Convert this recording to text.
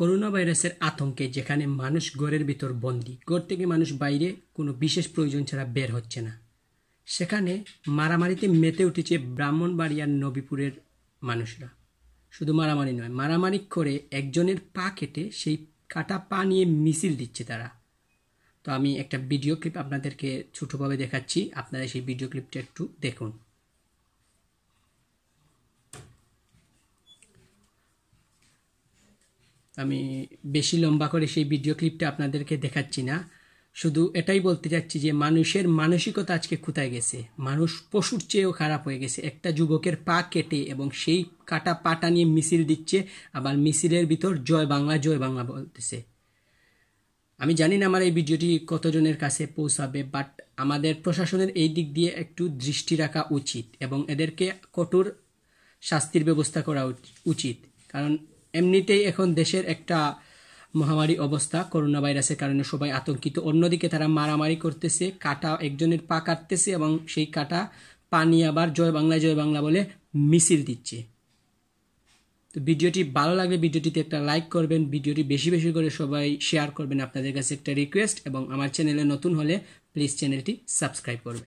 corona ভাইরাসের আতঙ্কে যেখানে মানুষ ঘরের ভিতর বন্দি ঘর থেকে মানুষ বাইরে কোনো বিশেষ প্রয়োজন ছাড়া বের হচ্ছে না সেখানে মারামারিতে মেতে উঠেছে ব্রাহ্মণবাড়িয়ার নবীপুরের মানুষরা শুধু মারামারি নয় মারামারি করে একজনের পা কেটে সেই কাটা পা নিয়ে মিছিল দিচ্ছে তারা তো আমি একটা ভিডিও ক্লিপ আপনাদেরকে ছোটোভাবে দেখাচ্ছি আপনারা সেই ভিডিও ক্লিপটা একটু দেখুন আমি বেশি লম্বা করে সেই ভিডিও ক্লিপটা আপনাদেরকে দেখাচ্ছি না শুধু এটাই বলতে চাচ্ছি যে মানুষের মানসিকতা আজকে কোথায় গেছে মানুষ পশুর চেয়েও খারাপ হয়ে গেছে একটা যুবকের পা কেটে এবং সেই কাটা পাটা নিয়ে মিছিল দিচ্ছে আবার মিছিলের ভিতর জয় বাংলা জয় বাংলা বলতেছে আমি জানি না আমার এই ভিডিওটি কতজনের কাছে পৌঁছাবে বাট আমাদের প্রশাসনের এই দিক দিয়ে একটু দৃষ্টি রাখা উচিত এবং এদেরকে কঠোর শাস্তির ব্যবস্থা করা উচিত কারণ এমনিতেই এখন দেশের একটা মহামারী অবস্থা করোনা ভাইরাসের কারণে সবাই আতঙ্কিত অন্যদিকে তারা মারামারি করতেছে কাটা একজনের পা কাটতেছে এবং সেই কাটা পানি আবার জয় বাংলা জয় বাংলা বলে মিছিল দিচ্ছে তো ভিডিওটি ভালো লাগলে ভিডিওটিতে একটা লাইক করবেন ভিডিওটি বেশি বেশি করে সবাই শেয়ার করবেন আপনাদের কাছে একটা রিকোয়েস্ট এবং আমার চ্যানেলে নতুন হলে প্লিজ চ্যানেলটি সাবস্ক্রাইব করবেন